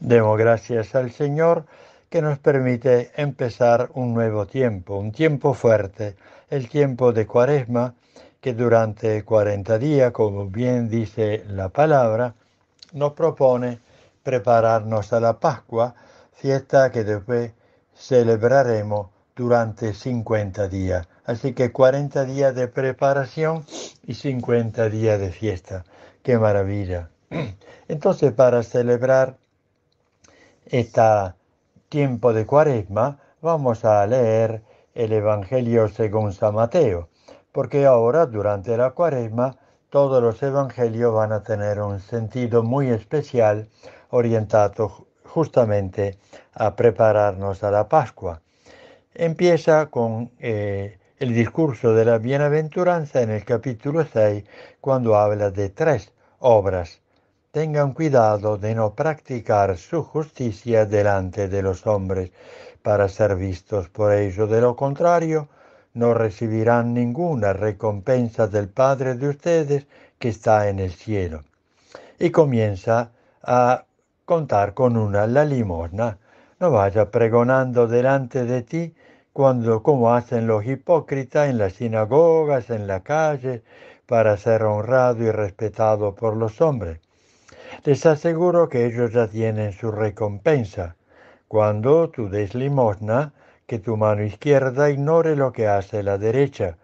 Demos gracias al Señor que nos permite empezar un nuevo tiempo, un tiempo fuerte, el tiempo de Cuaresma, que durante 40 días, como bien dice la palabra, nos propone prepararnos a la Pascua, fiesta que después celebraremos durante 50 días. Así que 40 días de preparación y 50 días de fiesta. ¡Qué maravilla! Entonces, para celebrar este tiempo de cuaresma vamos a leer el Evangelio según San Mateo, porque ahora durante la cuaresma todos los evangelios van a tener un sentido muy especial orientado justamente a prepararnos a la Pascua. Empieza con eh, el discurso de la bienaventuranza en el capítulo 6, cuando habla de tres obras tengan cuidado de no practicar su justicia delante de los hombres para ser vistos por ellos. De lo contrario, no recibirán ninguna recompensa del Padre de ustedes que está en el cielo. Y comienza a contar con una la limosna. No vaya pregonando delante de ti cuando como hacen los hipócritas en las sinagogas, en la calle, para ser honrado y respetado por los hombres. Les aseguro que ellos ya tienen su recompensa. Cuando tú des limosna, que tu mano izquierda ignore lo que hace la derecha,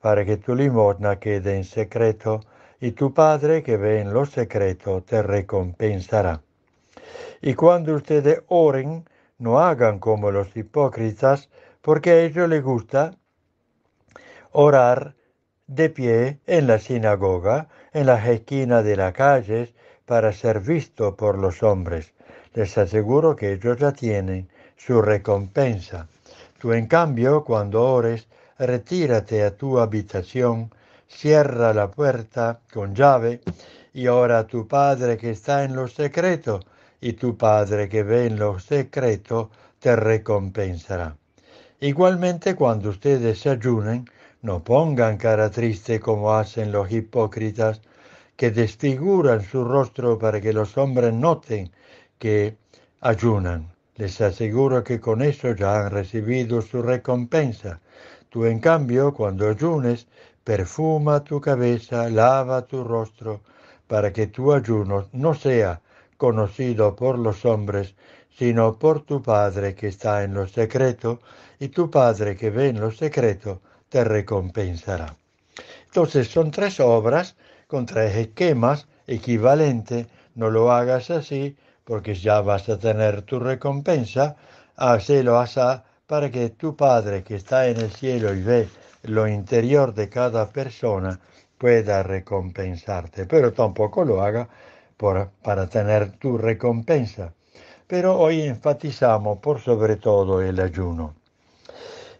para que tu limosna quede en secreto, y tu Padre que ve en lo secreto te recompensará. Y cuando ustedes oren, no hagan como los hipócritas, porque a ellos les gusta orar de pie en la sinagoga, en las esquinas de las calles para ser visto por los hombres. Les aseguro que ellos ya tienen su recompensa. Tú en cambio, cuando ores, retírate a tu habitación, cierra la puerta con llave y ora a tu Padre que está en lo secreto, y tu Padre que ve en lo secreto te recompensará. Igualmente cuando ustedes se ayunen, no pongan cara triste como hacen los hipócritas, que desfiguran su rostro para que los hombres noten que ayunan. Les aseguro que con eso ya han recibido su recompensa. Tú, en cambio, cuando ayunes, perfuma tu cabeza, lava tu rostro, para que tu ayuno no sea conocido por los hombres, sino por tu Padre que está en lo secreto, y tu Padre que ve en lo secreto te recompensará. Entonces son tres obras con tres esquemas equivalente no lo hagas así porque ya vas a tener tu recompensa, hazlo así para que tu Padre que está en el cielo y ve lo interior de cada persona pueda recompensarte, pero tampoco lo haga por, para tener tu recompensa. Pero hoy enfatizamos por sobre todo el ayuno.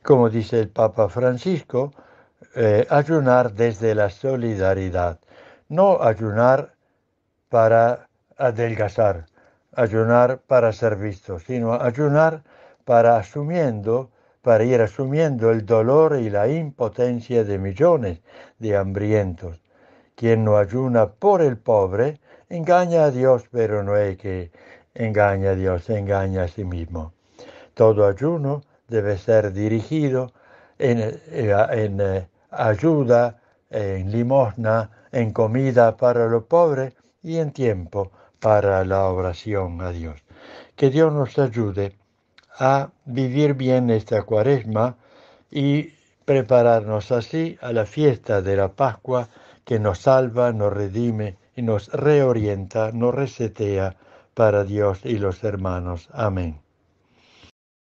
Como dice el Papa Francisco, eh, ayunar desde la solidaridad no ayunar para adelgazar, ayunar para ser visto, sino ayunar para asumiendo, para ir asumiendo el dolor y la impotencia de millones de hambrientos. Quien no ayuna por el pobre, engaña a Dios, pero no es que engaña a Dios, engaña a sí mismo. Todo ayuno debe ser dirigido en eh, eh, ayuda, en limosna, en comida para los pobres y en tiempo para la oración a Dios. Que Dios nos ayude a vivir bien esta cuaresma y prepararnos así a la fiesta de la Pascua que nos salva, nos redime y nos reorienta, nos resetea para Dios y los hermanos. Amén.